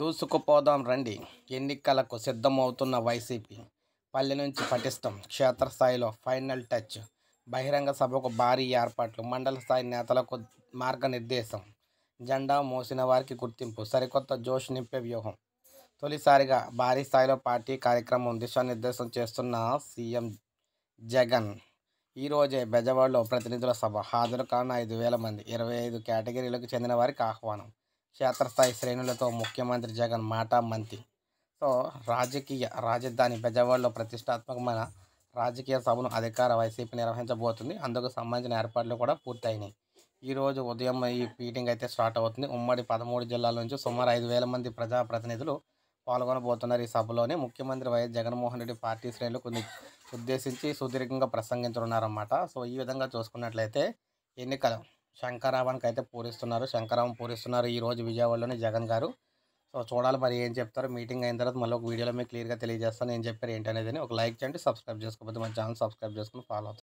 దూసుకుపోదాం రండి ఎన్నికలకు సిద్ధమవుతున్న వైసీపీ పల్లె నుంచి పటిష్టం క్షేత్రస్థాయిలో ఫైనల్ టచ్ బహిరంగ సభకు భారీ ఏర్పాట్లు మండల స్థాయి నేతలకు మార్గనిర్దేశం జెండా మోసిన వారికి గుర్తింపు సరికొత్త జోష్ నింపే వ్యూహం తొలిసారిగా భారీ స్థాయిలో పార్టీ కార్యక్రమం దిశానిర్దేశం చేస్తున్న సీఎం జగన్ ఈరోజే బెజవాడలో ప్రతినిధుల సభ హాజరు కాన ఐదు వేల మంది ఇరవై ఐదు కేటగిరీలకు చెందిన వారికి ఆహ్వానం క్షేత్రస్థాయి శ్రేణులతో ముఖ్యమంత్రి జగన్ మాటా మంతి సో రాజకీయ రాజధాని బెజవాడలో ప్రతిష్టాత్మకమైన రాజకీయ సభను అధికార వైసీపీ నిర్వహించబోతుంది అందుకు సంబంధించిన ఏర్పాట్లు కూడా పూర్తయినాయి ఈరోజు ఉదయం ఈ మీటింగ్ అయితే స్టార్ట్ అవుతుంది ఉమ్మడి పదమూడు జిల్లాల నుంచి సుమారు ఐదు వేల మంది ప్రజాప్రతినిధులు పాల్గొనబోతున్నారు ఈ సభలోనే ముఖ్యమంత్రి వైఎస్ జగన్మోహన్ రెడ్డి పార్టీ శ్రేణులు కొన్ని ఉద్దేశించి సుదీర్ఘంగా ప్రసంగించనున్నారన్నమాట సో ఈ విధంగా చూసుకున్నట్లయితే ఎన్నికలు శంకరావానికి అయితే పూరిస్తున్నారు శంకరావం పూరిస్తున్నారు ఈరోజు విజయవాడలోనే జగన్ గారు సో చూడాలి మరి ఏం చెప్తారు మీటింగ్ అయిన తర్వాత మళ్ళీ ఒక వీడియోలో మీకు క్లియర్గా తెలియజేస్తాను ఏం చెప్పారు ఏంటనేది ఒక లైక్ చేయండి సబ్స్క్రైబ్ చేసుకోకపోతే మన ఛానల్ సబ్స్క్రైబ్ చేసుకుని ఫాలో అవుతుంది